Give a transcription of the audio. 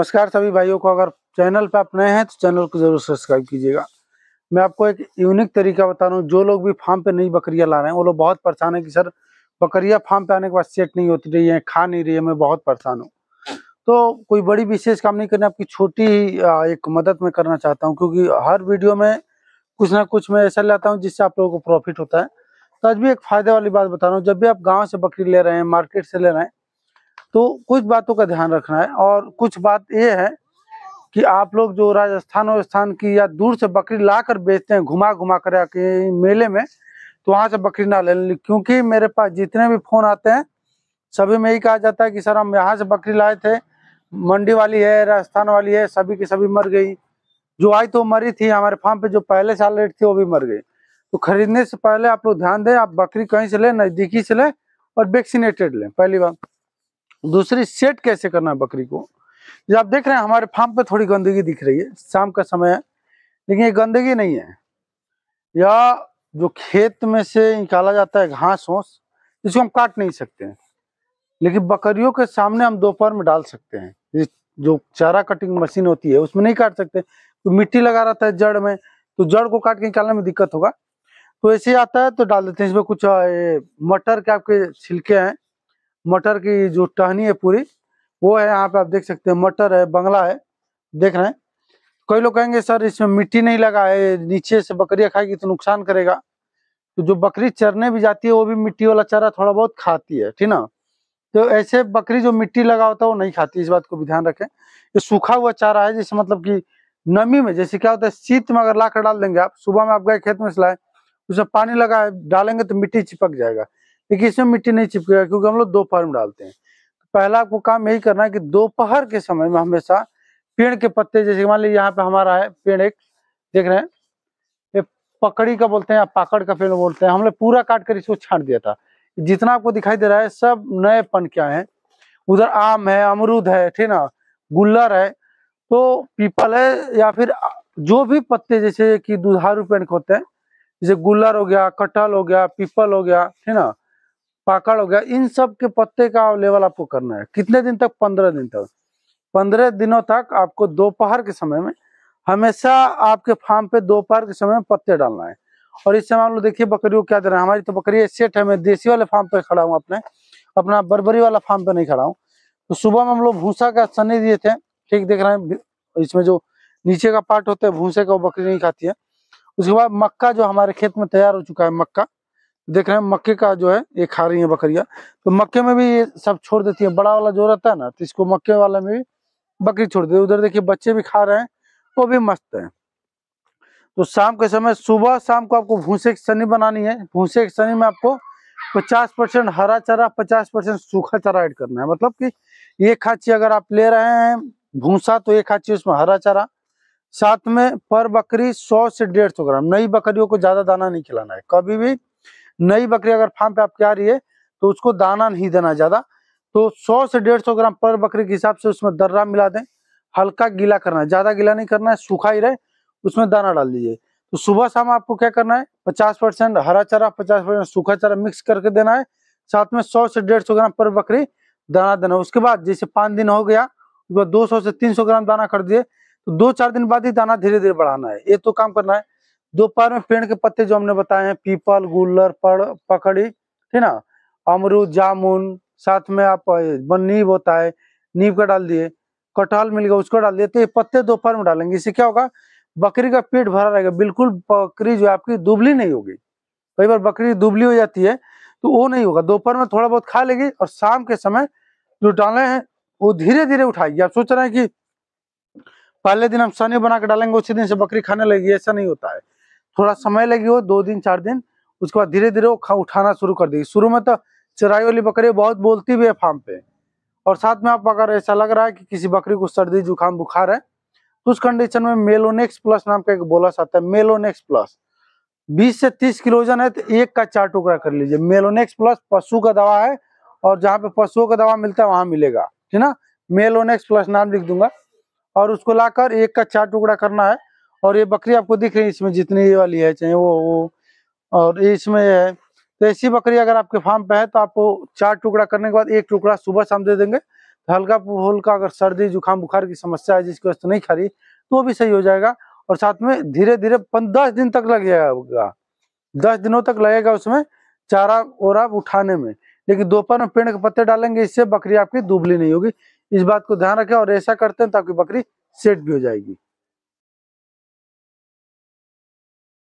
नमस्कार सभी भाइयों को अगर चैनल पर आप नए हैं तो चैनल को जरूर सब्सक्राइब कीजिएगा मैं आपको एक यूनिक तरीका बता रहा हूँ जो लोग भी फार्म पे नई बकरियाँ ला रहे हैं वो लोग बहुत परेशान है कि सर बकरियाँ फार्म पे आने के बाद सेट नहीं होती रही है खा नहीं रही है मैं बहुत परेशान हूँ तो कोई बड़ी विशेष काम नहीं करना आपकी छोटी एक मदद मैं करना चाहता हूँ क्योंकि हर वीडियो में कुछ ना कुछ मैं ऐसा लाता हूँ जिससे आप लोगों को प्रॉफिट होता है तो आज भी एक फायदे वाली बात बता रहा हूँ जब भी आप गाँव से बकरी ले रहे हैं मार्केट से ले रहे हैं तो कुछ बातों का ध्यान रखना है और कुछ बात ये है कि आप लोग जो राजस्थान वाजस्थान की या दूर से बकरी ला कर बेचते हैं घुमा घुमा कर आके मेले में तो वहाँ से बकरी ना ले लें क्योंकि मेरे पास जितने भी फ़ोन आते हैं सभी में ही कहा जाता है कि सर हम यहाँ से बकरी लाए थे मंडी वाली है राजस्थान वाली है सभी की सभी मर गई जो आई तो मरी थी हमारे फार्म पे जो पहले साल रेट थी वो भी मर गई तो खरीदने से पहले आप लोग ध्यान दें आप बकरी कहीं से लें नज़दीकी से लें और वैक्सीनेटेड लें पहली बार दूसरी सेट कैसे करना है बकरी को जो आप देख रहे हैं हमारे फार्म पे थोड़ी गंदगी दिख रही है शाम का समय है लेकिन ये गंदगी नहीं है या जो खेत में से निकाला जाता है घास वोस इसको हम काट नहीं सकते हैं लेकिन बकरियों के सामने हम दोपहर में डाल सकते हैं जो चारा कटिंग मशीन होती है उसमें नहीं काट सकते तो मिट्टी लगा रहता है जड़ में तो जड़ को काट के निकालने में दिक्कत होगा तो ऐसे आता है तो डाल देते हैं इसमें कुछ मटर के आपके छिलके हैं मटर की जो टहनी है पूरी वो है यहाँ पे आप देख सकते हैं मटर है बंगला है देख रहे हैं कई लोग कहेंगे सर इसमें मिट्टी नहीं लगा है नीचे से बकरियाँ खाएगी तो नुकसान करेगा तो जो बकरी चरने भी जाती है वो भी मिट्टी वाला चारा थोड़ा बहुत खाती है ठीक ना तो ऐसे बकरी जो मिट्टी लगा होता है वो नहीं खाती इस बात को भी ध्यान रखें ये सूखा हुआ चारा है जैसे मतलब कि नमी में जैसे क्या होता है शीत में अगर ला कर डाल देंगे आप सुबह में आप गए खेत में से लाए उसमें पानी लगा डालेंगे तो मिट्टी चिपक जाएगा देखिए इसमें मिट्टी नहीं चिपकेगा क्योंकि हम लोग दोपहर में डालते हैं पहला आपको काम यही करना है कि दोपहर के समय में हमेशा पेड़ के पत्ते जैसे मान लीजिए यहाँ पे हमारा है पेड़ एक देख रहे हैं ये पकड़ी का बोलते हैं या पाकड़ का पेड़ बोलते हैं हमने पूरा काट कर इसको छाट दिया था जितना आपको दिखाई दे रहा है सब नए पन क्या है उधर आम है अमरूद है ठीक ना गुल्लर है तो पीपल है या फिर जो भी पत्ते जैसे कि दुधारू पेड़ होते हैं जैसे गुल्लर हो गया कटहल हो गया पीपल हो गया ठीक ना पाकड़ हो गया इन सब के पत्ते का लेवल आपको करना है कितने दिन तक पंद्रह दिन तक पंद्रह दिनों तक आपको दोपहर के समय में हमेशा आपके फार्म पे दोपहर के समय में पत्ते डालना है और इस समय हम लोग देखिए बकरियों को क्या दे रहे हैं हमारी तो बकरी सेट है मैं देसी वाले फार्म पे खड़ा हूँ अपने अपना बरबरी वाला फार्म पे नहीं खड़ा हूँ तो सुबह में हम लोग भूसा का सने दिए थे ठीक देख रहे हैं इसमें जो नीचे का पार्ट होता है भूसे का वो बकरी नहीं खाती है उसके बाद मक्का जो हमारे खेत में तैयार हो चुका है मक्का देख रहे हैं मक्के का जो है ये खा रही है बकरियां तो मक्के में भी ये सब छोड़ देती है बड़ा वाला जो रहता है ना तो इसको मक्के वाला में भी बकरी छोड़ देती है उधर देखिए बच्चे भी खा रहे हैं वो भी मस्त है तो शाम के समय सुबह शाम को आपको भूसे की सनी बनानी है भूसे की सनी में आपको 50 परसेंट हरा चारा 50 परसेंट सूखा चारा ऐड करना है मतलब कि एक खाची अगर आप ले रहे हैं भूसा तो एक खाची उसमें हरा चारा साथ में पर बकरी 100 से 150 ग्राम नई बकरियों को ज्यादा दाना नहीं खिलाना है कभी भी नई बकरी अगर फार्म पे आप आ रही है तो उसको दाना नहीं देना ज्यादा तो सौ से डेढ़ सौ ग्राम पर बकरी के हिसाब से उसमें दर्रा मिला दें हल्का गीला करना है ज्यादा गीला नहीं करना है सूखा ही रहे उसमें दाना डाल दीजिए तो सुबह शाम आपको क्या करना है पचास परसेंट हरा चारा पचास परसेंट सूखा चारा मिक्स करके देना है साथ में सौ से डेढ़ सौ ग्राम पर बकरी दाना देना उसके बाद जैसे पाँच दिन हो गया उसके बाद दो सौ से तीन सौ ग्राम दाना कर दिए तो दो चार दिन बाद ही दाना धीरे धीरे बढ़ाना है ये तो काम करना है दोपहर में पेड़ के पत्ते जो हमने बताए हैं पीपल गुल्लर पड़ पकड़ी ठीक ना अमरूद जामुन साथ में आप नीब होता है नींब का डाल दिए कटहल मिल गया उसको डाल दिए तो ये पत्ते दोपहर में डालेंगे इससे क्या होगा बकरी का पेट भरा रहेगा बिल्कुल बकरी जो है आपकी दुबली नहीं होगी कई बार बकरी दुबली हो जाती है तो वो नहीं होगा दोपहर में थोड़ा बहुत खा लेगी और शाम के समय जो डाले हैं वो धीरे धीरे उठाएगी आप सोच रहे हैं कि पहले दिन हम सनी बना के डालेंगे उसी दिन से बकरी खाने लगेगी ऐसा नहीं होता है थोड़ा समय लगी हो दो दिन चार दिन उसके बाद धीरे धीरे वो उठाना शुरू कर देगी शुरू में तो चराई वाली बकरी बहुत बोलती भी है फार्म पे और साथ में आप अगर ऐसा लग रहा है कि किसी बकरी को सर्दी जुकाम बुखार है तो उस कंडीशन में मेलोनेक्स प्लस नाम का एक बोलस आता है मेलोनेक्स प्लस 20 से 30 किलो वजन है तो एक का चार टुकड़ा कर लीजिए मेलोनेक्स प्लस पशु का दवा है और जहाँ पे पशुओं का दवा मिलता है वहां मिलेगा ठीक ना मेलोनेक्स प्लस नाम लिख दूंगा और उसको लाकर एक का चार टुकड़ा करना है और ये बकरी आपको दिख रही है इसमें जितनी ये वाली है चाहे वो वो और इसमें है तो ऐसी बकरी अगर आपके फार्म पे है तो आपको चार टुकड़ा करने के बाद एक टुकड़ा सुबह शाम दे देंगे हल्का तो हल्का फुल्का अगर सर्दी जुकाम बुखार की समस्या है जिसकी वजह से नहीं खरी तो तो भी सही हो जाएगा और साथ में धीरे धीरे दस दिन तक लग जाएगा दस दिनों तक लगेगा उसमें चारा ओरा उठाने में लेकिन दोपहर में पेड़ के पत्ते डालेंगे इससे बकरी आपकी दुबली नहीं होगी इस बात को ध्यान रखें और ऐसा करते हैं तो आपकी बकरी सेट भी हो जाएगी